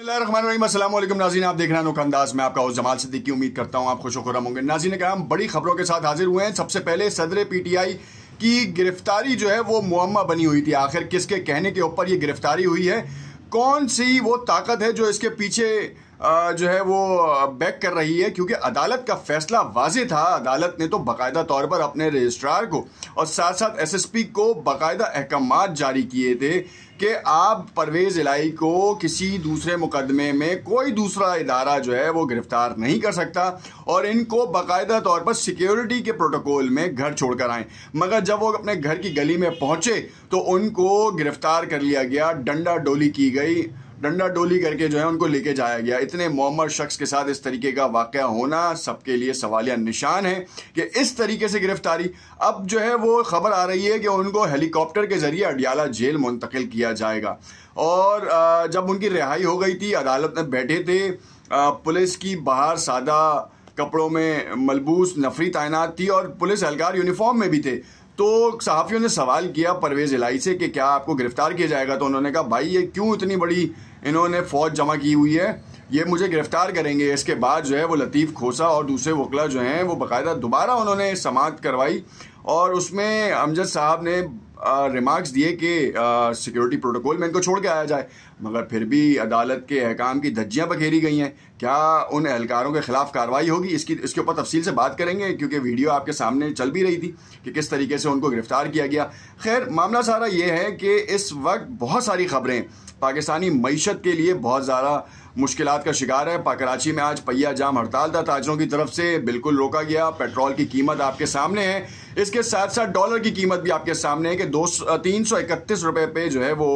नाजीन आप देख रहे हैं अंदाज में आपका उस जमाल देखिए उम्मीद करता हूं आप खुश वरम होंगे नाजीन का हम बड़ी खबरों के साथ हाजिर हुए हैं सबसे पहले सदर पीटीआई की गिरफ्तारी जो है वो मुआमा बनी हुई थी आखिर किसके कहने के ऊपर ये गिरफ्तारी हुई है कौन सी वो ताकत है जो इसके पीछे जो है वो बैक कर रही है क्योंकि अदालत का फैसला वाज था अदालत ने तो बाकायदा तौर पर अपने रजिस्ट्रार को और साथ साथ एसएसपी को बाकायदा अहकाम जारी किए थे कि आप परवेज़ इलाही को किसी दूसरे मुकदमे में कोई दूसरा इदारा जो है वो गिरफ्तार नहीं कर सकता और इनको बाकायदा तौर पर सिक्योरिटी के प्रोटोकॉल में घर छोड़कर आए मगर जब वो अपने घर की गली में पहुंचे तो उनको गिरफ्तार कर लिया गया डंडा डोली की गई डंडा डोली करके जो है उनको लेके जाया गया इतने मोहम्मद शख्स के साथ इस तरीके का वाक़ होना सबके लिए सवालिया निशान है कि इस तरीके से गिरफ्तारी अब जो है वो खबर आ रही है कि उनको हेलीकॉप्टर के ज़रिए अडियाला जेल मुंतकिल किया जाएगा और जब उनकी रिहाई हो गई थी अदालत में बैठे थे पुलिस की बाहर सादा कपड़ों में मलबूस नफरी तैनात थी और पुलिस एहलकार यूनिफॉर्म में भी थे तो सहाफ़ियों ने सवाल किया परवेज़ इलाई से कि क्या आपको गिरफ़्तार किया जाएगा तो उन्होंने कहा भाई ये क्यों इतनी बड़ी इन्होंने फ़ौज जमा की हुई है ये मुझे गिरफ्तार करेंगे इसके बाद जो है वो लतीफ़ खोसा और दूसरे वकला जो हैं वो बाकायदा दोबारा उन्होंने समाप्त करवाई और उसमें अमजद साहब ने रिमार्क्स दिए कि सिक्योरिटी प्रोटोकॉल में इनको छोड़ के आया जाए मगर फिर भी अदालत के अहकाम की धज्जियाँ बखेरी गई हैं क्या उन एहलकारों के खिलाफ कार्रवाई होगी इसकी इसके ऊपर तफसील से बात करेंगे क्योंकि वीडियो आपके सामने चल भी रही थी कि किस तरीके से उनको गिरफ्तार किया गया खैर मामला सारा ये है कि इस वक्त बहुत सारी खबरें पाकिस्तानी मीशत के लिए बहुत ज़्यादा मुश्किल का शिकार है कराची में आज पहिया जाम हड़ताल था ताजरों की तरफ से बिल्कुल रोका गया पेट्रोल की कीमत आपके सामने है इसके साथ साथ डॉलर की कीमत भी आपके सामने है कि दो तीन सौ इकतीस रुपये पे जो है वो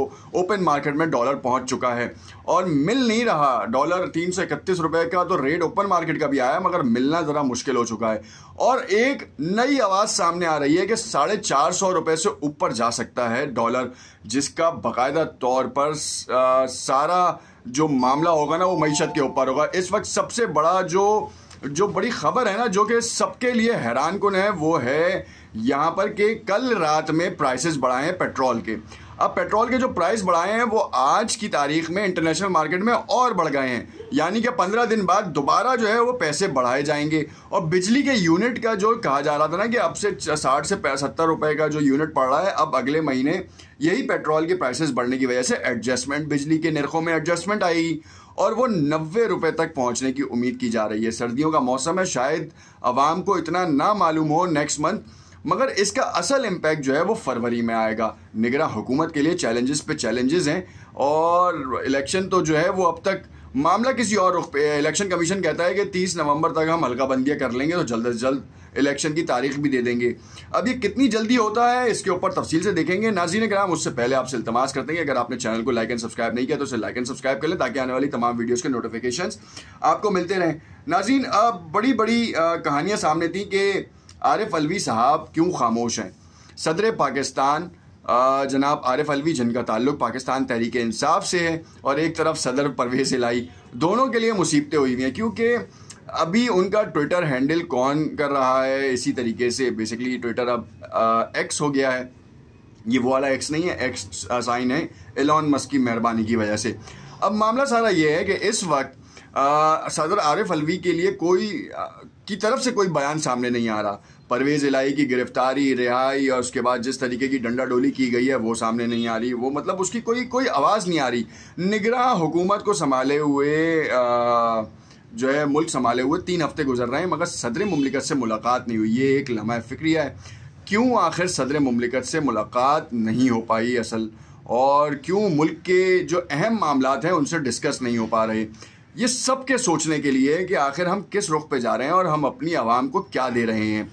ओपन मार्केट में डॉलर पहुंच चुका है और मिल नहीं रहा डॉलर तीन सौ इकतीस रुपये का तो रेट ओपन मार्केट का भी आया मगर मिलना ज़रा मुश्किल हो चुका है और एक नई आवाज़ सामने आ रही है कि साढ़े चार सौ रुपये से ऊपर जा सकता है डॉलर जिसका बाकायदा तौर पर आ, सारा जो मामला होगा ना वो मीशत के ऊपर होगा इस वक्त सबसे बड़ा जो जो बड़ी खबर है ना जो कि सबके लिए हैरान कन है वो है यहाँ पर कि कल रात में प्राइसेस बढ़ाए हैं पेट्रोल के अब पेट्रोल के जो प्राइस बढ़ाए हैं वो आज की तारीख में इंटरनेशनल मार्केट में और बढ़ गए हैं यानी कि पंद्रह दिन बाद दोबारा जो है वो पैसे बढ़ाए जाएंगे और बिजली के यूनिट का जो कहा जा रहा था ना कि अब से साठ से सत्तर रुपये का जो यूनिट पड़ रहा है अब अगले महीने यही पेट्रोल के प्राइसेस बढ़ने की वजह से एडजस्टमेंट बिजली के निरखों में एडजस्टमेंट आएगी और वो नब्बे रुपए तक पहुंचने की उम्मीद की जा रही है सर्दियों का मौसम है शायद आवाम को इतना ना मालूम हो नेक्स्ट मंथ मगर इसका असल इम्पैक्ट जो है वो फरवरी में आएगा निगरा हुकूमत के लिए चैलेंजेस पे चैलेंजेस हैं और इलेक्शन तो जो है वो अब तक मामला किसी और रुख पे इलेक्शन कमीशन कहता है कि 30 नवंबर तक हम हल्का बंदियाँ कर लेंगे तो जल्द अज जल्द इलेक्शन की तारीख भी दे देंगे अब ये कितनी जल्दी होता है इसके ऊपर तफसील से देखेंगे नाजीन कराम उससे पहले आपसे इल्तमास करते हैं अगर आपने चैनल को लाइक एंड सब्सक्राइब नहीं किया तो उसे लाइक एंड सब्सक्राइब कर लें ताकि आने वाली तमाम वीडियोज़ के नोटिफिकेशन आपको मिलते रहें नाजीन अब बड़ी बड़ी कहानियाँ सामने थी कि आरिफ अलवी साहब क्यों खामोश हैं सदर पाकिस्तान जनाब आरिफ अलवी जिनका ताल्लुक पाकिस्तान तहरीक इंसाफ से है और एक तरफ सदर परवेज इलाई दोनों के लिए मुसीबतें हुई हुई हैं क्योंकि अभी उनका ट्विटर हैंडल कौन कर रहा है इसी तरीके से बेसिकली ट्विटर अब एक्स हो गया है ये वो वाला एक्स नहीं है एक्स साइन है एलॉन मस्क की मेहरबानी की वजह से अब मामला सारा ये है कि इस वक्त सदर आरिफ अलवी के लिए कोई की तरफ से कोई बयान सामने नहीं आ रहा परवेज़ इलाही की गिरफ्तारी रिहाई और उसके बाद जिस तरीके की डंडा डोली की गई है वो सामने नहीं आ रही वो मतलब उसकी कोई कोई आवाज़ नहीं आ रही निगरा हुकूमत को संभाले हुए आ, जो है मुल्क संभाले हुए तीन हफ्ते गुजर रहे हैं मगर सदर ममलिकत से मुलाकात नहीं हुई ये एक लम्हा फिक्रिया है क्यों आखिर सदर ममलिकत से मुलाकात नहीं हो पाई असल और क्यों मुल्क के जो अहम मामला हैं उनसे डिस्कस नहीं हो पा रहे ये सब के सोचने के लिए कि आखिर हम किस रुख पे जा रहे हैं और हम अपनी आवाम को क्या दे रहे हैं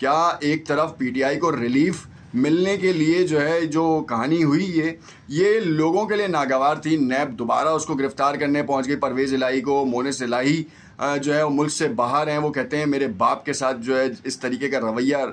क्या एक तरफ पीटीआई को रिलीफ मिलने के लिए जो है जो कहानी हुई ये ये लोगों के लिए नागवार थी नैब दोबारा उसको गिरफ्तार करने पहुंच गई परवेज़ इलाही को मोनिस इलाही जो है वो मुल्क से बाहर हैं वो कहते हैं मेरे बाप के साथ जो है इस तरीके का रवैया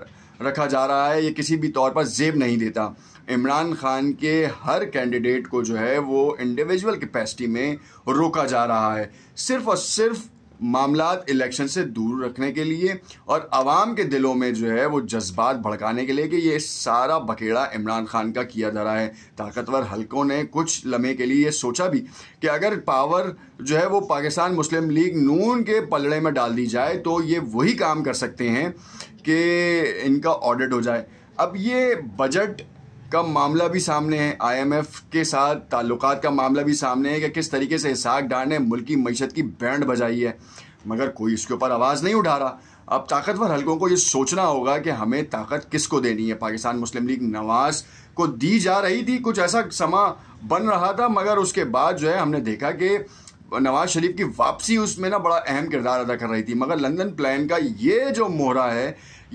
रखा जा रहा है ये किसी भी तौर पर जेब नहीं देता इमरान खान के हर कैंडिडेट को जो है वो इंडिविजुअल कैपेसिटी में रोका जा रहा है सिर्फ और सिर्फ मामला इलेक्शन से दूर रखने के लिए और आवाम के दिलों में जो है वो जज्बात भड़काने के लिए कि ये सारा बकेड़ा इमरान खान का किया जा रहा है ताकतवर हलकों ने कुछ लम्हे के लिए ये सोचा भी कि अगर पावर जो है वो पाकिस्तान मुस्लिम लीग नून के पलड़े में डाल दी जाए तो ये वही काम कर सकते हैं कि इनका ऑडिट हो जाए अब ये बजट का मामला भी सामने है आईएमएफ के साथ ताल्लुक का मामला भी सामने है कि किस तरीके से इसहाक डार ने मुल्क की मीशत की बैंड बजाई है मगर कोई इसके ऊपर आवाज़ नहीं उठा रहा अब ताकतवर हलकों को ये सोचना होगा कि हमें ताकत किसको देनी है पाकिस्तान मुस्लिम लीग नवाज को दी जा रही थी कुछ ऐसा समा बन रहा था मगर उसके बाद जो है हमने देखा कि नवाज शरीफ की वापसी उसमें ना बड़ा अहम किरदार अदा कर रही थी मगर लंदन प्लान का ये जो मोहरा है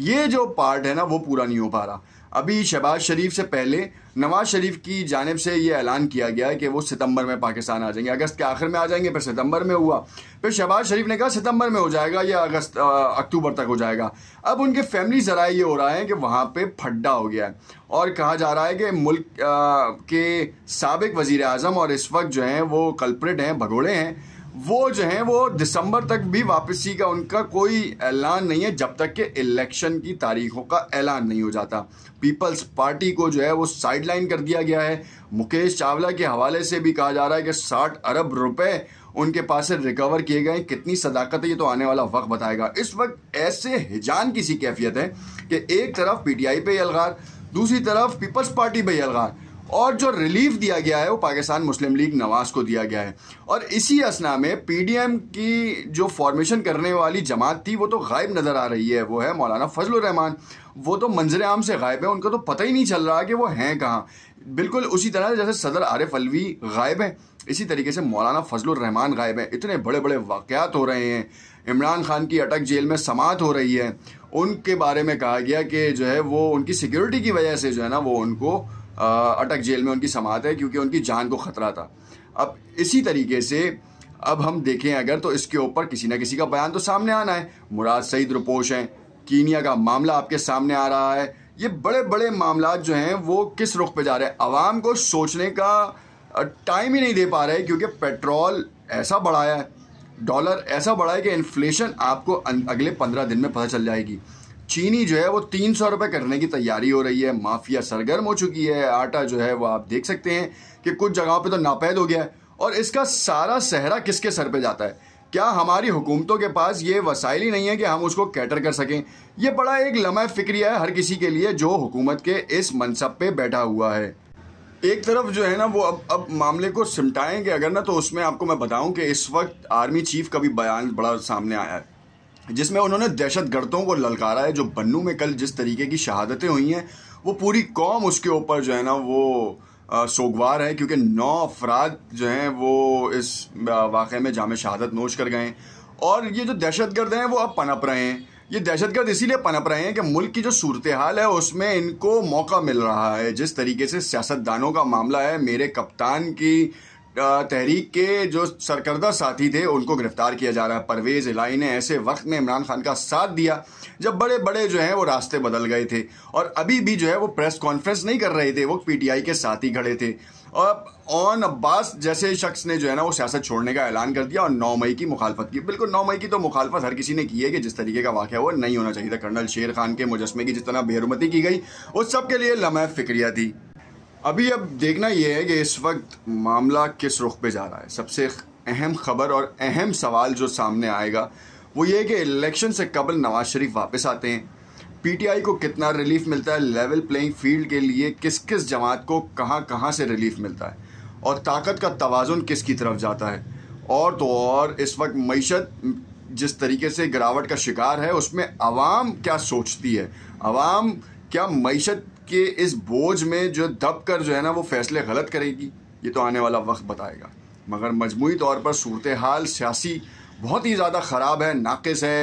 ये जो पार्ट है ना वो पूरा नहीं हो पा रहा अभी शहबाज शरीफ से पहले नवाज शरीफ की जानब से ये ऐलान किया गया है कि वो सितंबर में पाकिस्तान आ जाएंगे अगस्त के आखिर में आ जाएंगे फिर सितंबर में हुआ फिर शहबाज शरीफ ने कहा सितंबर में हो जाएगा या अगस्त अक्टूबर तक हो जाएगा अब उनके फैमिली ज़रा ये हो रहा है कि वहाँ पर फड्डा हो गया है और कहा जा रहा है कि मुल्क आ, के सबक वज़ी अजम और इस वक्त जो हैं वो कल्प्रिट हैं भगोड़े हैं वो जो है वो दिसंबर तक भी वापसी का उनका कोई ऐलान नहीं है जब तक के इलेक्शन की तारीखों का ऐलान नहीं हो जाता पीपल्स पार्टी को जो है वो साइडलाइन कर दिया गया है मुकेश चावला के हवाले से भी कहा जा रहा है कि साठ अरब रुपए उनके पास से रिकवर किए गए कितनी सदाकत है ये तो आने वाला वक्त बताएगा इस वक्त ऐसे हिजान की सी कैफियत है कि एक तरफ पीटीआई पे अलगार दूसरी तरफ पीपल्स पार्टी पर अलगार और जो रिलीफ दिया गया है वो पाकिस्तान मुस्लिम लीग नवाज को दिया गया है और इसी असना में पीडीएम की जो फॉर्मेशन करने वाली जमात थी वो तो गायब नज़र आ रही है वो है मौलाना फजल रहमान वो तो मंजर आम से गायब है उनको तो पता ही नहीं चल रहा कि वो हैं कहाँ बिल्कुल उसी तरह जैसे सदर आरिफ अलवी गायब हैं इसी तरीके से मौलाना फजल रहमान गायब हैं इतने बड़े बड़े वाक़ात हो रहे हैं इमरान खान की अटक जेल में समात हो रही है उनके बारे में कहा गया कि जो है वो उनकी सिक्योरिटी की वजह से जो है ना वो उनको अटक जेल में उनकी समात है क्योंकि उनकी जान को ख़तरा था अब इसी तरीके से अब हम देखें अगर तो इसके ऊपर किसी ना किसी का बयान तो सामने आना है मुराद सईद रुपोश हैं कीनिया का मामला आपके सामने आ रहा है ये बड़े बड़े मामला जो हैं वो किस रुख पे जा रहे हैं आवाम को सोचने का टाइम ही नहीं दे पा रहे क्योंकि पेट्रोल ऐसा बढ़ाया है डॉलर ऐसा बढ़ाया है कि इन्फ्लेशन आपको अगले पंद्रह दिन में पता चल जाएगी चीनी जो है वो तीन सौ रुपये करने की तैयारी हो रही है माफिया सरगर्म हो चुकी है आटा जो है वो आप देख सकते हैं कि कुछ जगहों पे तो नापैद हो गया है और इसका सारा सहरा किसके सर पे जाता है क्या हमारी हुकूमतों के पास ये वसाइल ही नहीं है कि हम उसको कैटर कर सकें ये बड़ा एक लम्हा फिक्रिया है हर किसी के लिए जो हुकूमत के इस मनसब पे बैठा हुआ है एक तरफ जो है ना वो अब अब मामले को सिमटाएंगे अगर ना तो उसमें आपको मैं बताऊं कि इस वक्त आर्मी चीफ का भी बयान बड़ा सामने आया है जिसमें उन्होंने दहशत गर्दों को ललकारा है जो बन्नू में कल जिस तरीके की शहादतें हुई हैं वो पूरी कौम उसके ऊपर जो है ना वो सोगवार है क्योंकि नौ अफराद जो हैं वो इस वाक़े में जाम शहादत नोश कर गए और ये जो दहशत गर्द हैं वो अब पनप रहे हैं ये दहशतगर्द इसीलिए पनप रहे हैं कि मुल्क की जो सूरत हाल है उसमें इनको मौका मिल रहा है जिस तरीके से सियासतदानों का मामला है मेरे कप्तान की तहरीक के जो सरकर्दा साथी थे उनको गिरफ्तार किया जा रहा है परवेज इलाई ने ऐसे वक्त में इमरान खान का साथ दिया जब बड़े बड़े जो हैं वो रास्ते बदल गए थे और अभी भी जो है वो प्रेस कॉन्फ्रेंस नहीं कर रहे थे वो पीटीआई के साथ ही खड़े थे और ऑन अब्बास जैसे शख्स ने जो है ना वो सियासत छोड़ने का ऐलान कर दिया और नौ मई की मुखालफत की बिल्कुल नौ मई की तो मुखालफत हर किसी ने की है कि जिस तरीके का वाक़ वो नहीं होना चाहिए था कर्नल शेर खान के मुजस्मे की जितना बेहरमती की गई उस सब के लिए लमह फिक्रिया थी अभी अब देखना यह है कि इस वक्त मामला किस रुख पे जा रहा है सबसे अहम खबर और अहम सवाल जो सामने आएगा वो ये कि इलेक्शन से कबल नवाज शरीफ वापस आते हैं पीटीआई को कितना रिलीफ मिलता है लेवल प्लेइंग फील्ड के लिए किस किस जमात को कहाँ कहाँ से रिलीफ मिलता है और ताकत का तोज़ुन किसकी तरफ जाता है और तो और इस वक्त मीशत जिस तरीके से गिरावट का शिकार है उसमें आवाम क्या सोचती है आवाम क्या मीशत के इस बोझ में जो दब कर जो है ना वो फैसले गलत करेगी ये तो आने वाला वक्त बताएगा मगर मजमू तौर पर सूरत हाल सियासी बहुत ही ज़्यादा ख़राब है नाकस है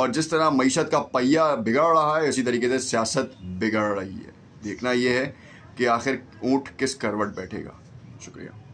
और जिस तरह मीशत का पहिया बिगड़ रहा है इसी तरीके से सियासत बिगड़ रही है देखना यह है कि आखिर ऊँट किस करवट बैठेगा शुक्रिया